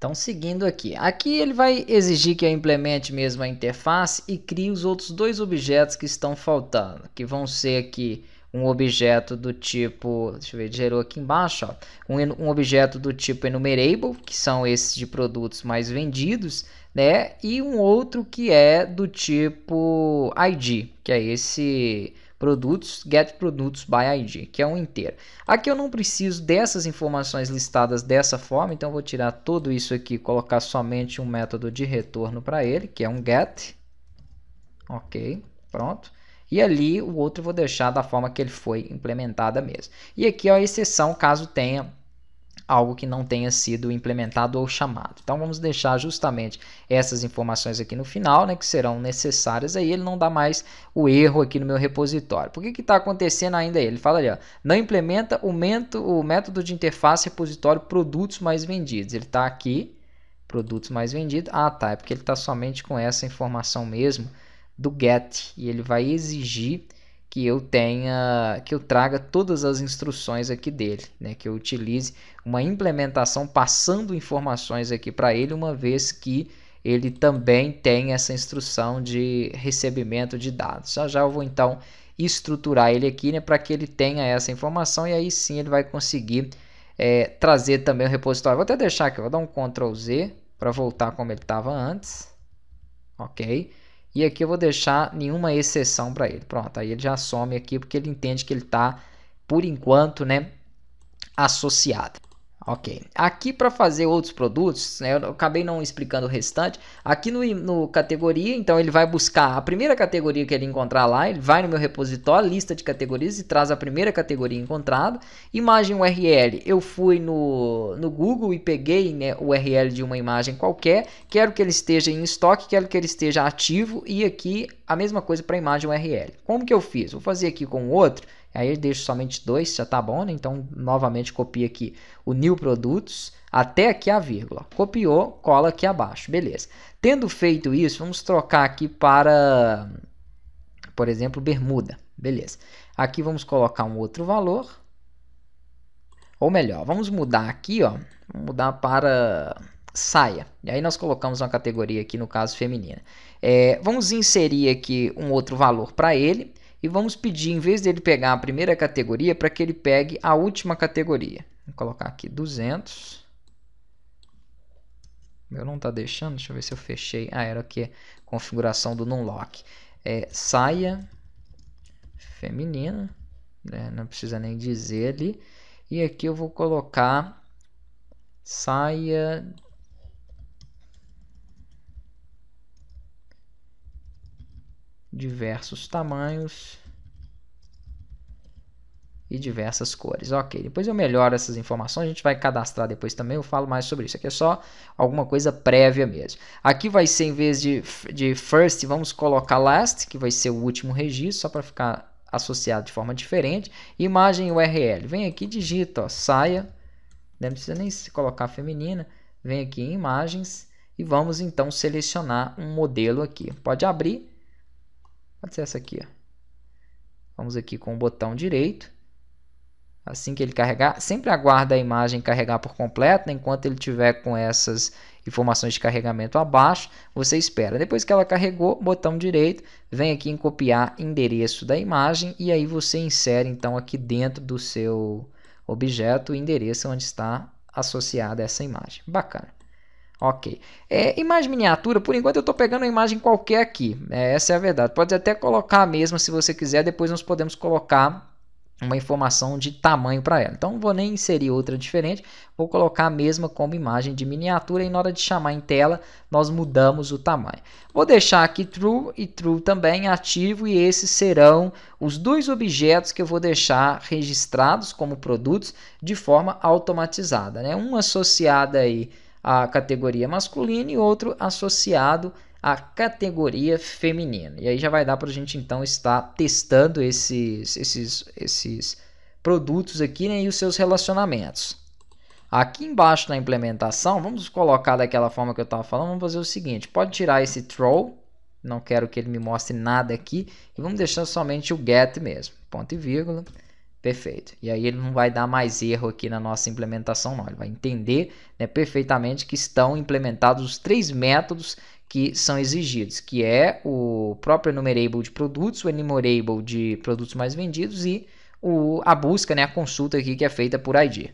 Então, seguindo aqui. Aqui ele vai exigir que eu implemente mesmo a interface e crie os outros dois objetos que estão faltando, que vão ser aqui um objeto do tipo, deixa eu ver, gerou aqui embaixo, ó, um, um objeto do tipo enumerable, que são esses de produtos mais vendidos, né? E um outro que é do tipo ID, que é esse produtos get produtos by id, que é um inteiro. Aqui eu não preciso dessas informações listadas dessa forma, então vou tirar tudo isso aqui, colocar somente um método de retorno para ele, que é um get. OK, pronto. E ali o outro vou deixar da forma que ele foi implementada mesmo. E aqui é a exceção caso tenha algo que não tenha sido implementado ou chamado. Então vamos deixar justamente essas informações aqui no final, né, que serão necessárias, aí ele não dá mais o erro aqui no meu repositório. Por que está acontecendo ainda? aí? Ele fala ali, ó, não implementa o, mento, o método de interface repositório produtos mais vendidos. Ele está aqui, produtos mais vendidos. Ah, tá, é porque ele está somente com essa informação mesmo do get, e ele vai exigir que eu tenha, que eu traga todas as instruções aqui dele, né? que eu utilize uma implementação passando informações aqui para ele, uma vez que ele também tem essa instrução de recebimento de dados. Já já eu vou então estruturar ele aqui né, para que ele tenha essa informação e aí sim ele vai conseguir é, trazer também o repositório. Vou até deixar aqui, vou dar um Ctrl Z para voltar como ele estava antes. Ok. E aqui eu vou deixar nenhuma exceção para ele. Pronto, aí ele já some aqui porque ele entende que ele está, por enquanto, né, associado. Ok. Aqui para fazer outros produtos, né, eu acabei não explicando o restante. Aqui no, no, categoria, então ele vai buscar a primeira categoria que ele encontrar lá, ele vai no meu repositório, lista de categorias e traz a primeira categoria encontrada. Imagem URL, eu fui no, no Google e peguei né, o URL de uma imagem qualquer, quero que ele esteja em estoque, quero que ele esteja ativo e aqui a mesma coisa para imagem URL. Como que eu fiz? Vou fazer aqui com outro Aí deixo somente dois, já tá bom, né? Então, novamente, copia aqui o new produtos até aqui a vírgula. Copiou, cola aqui abaixo, beleza. Tendo feito isso, vamos trocar aqui para, por exemplo, bermuda, beleza. Aqui vamos colocar um outro valor. Ou melhor, vamos mudar aqui, ó, vamos mudar para saia. E aí nós colocamos uma categoria aqui, no caso, feminina. É, vamos inserir aqui um outro valor para ele e vamos pedir, em vez dele pegar a primeira categoria, para que ele pegue a última categoria. Vou colocar aqui 200. Meu não está deixando, deixa eu ver se eu fechei. Ah, era aqui configuração do Nunlock. É, saia feminina, né? não precisa nem dizer ali. E aqui eu vou colocar saia diversos tamanhos e diversas cores. Ok, depois eu melhoro essas informações, a gente vai cadastrar depois também, eu falo mais sobre isso. Aqui é só alguma coisa prévia mesmo. Aqui vai ser, em vez de, de first, vamos colocar last, que vai ser o último registro, só para ficar associado de forma diferente. Imagem URL, vem aqui digita, ó, saia, né, não precisa nem colocar feminina, vem aqui em imagens e vamos então selecionar um modelo aqui. Pode abrir Pode ser essa aqui. Ó. Vamos aqui com o botão direito. Assim que ele carregar, sempre aguarda a imagem carregar por completo. Né? Enquanto ele tiver com essas informações de carregamento abaixo, você espera. Depois que ela carregou, botão direito, vem aqui em copiar endereço da imagem e aí você insere então aqui dentro do seu objeto o endereço onde está associada essa imagem. Bacana. Ok. É, imagem miniatura, por enquanto eu estou pegando uma imagem qualquer aqui. É, essa é a verdade. Pode até colocar mesmo se você quiser, depois nós podemos colocar uma informação de tamanho para ela. Então não vou nem inserir outra diferente, vou colocar a mesma como imagem de miniatura e na hora de chamar em tela nós mudamos o tamanho. Vou deixar aqui true e true também ativo e esses serão os dois objetos que eu vou deixar registrados como produtos de forma automatizada. Né? Um associado aí a categoria masculina e outro associado à categoria feminina. E aí já vai dar para a gente então estar testando esses, esses, esses produtos aqui né, e os seus relacionamentos. Aqui embaixo na implementação, vamos colocar daquela forma que eu estava falando, vamos fazer o seguinte, pode tirar esse throw, não quero que ele me mostre nada aqui, e vamos deixar somente o get mesmo, ponto e vírgula. Perfeito. E aí ele não vai dar mais erro aqui na nossa implementação, não. Ele vai entender né, perfeitamente que estão implementados os três métodos que são exigidos, que é o próprio enumerable de produtos, o enumerable de produtos mais vendidos e o, a busca, né, a consulta aqui que é feita por ID.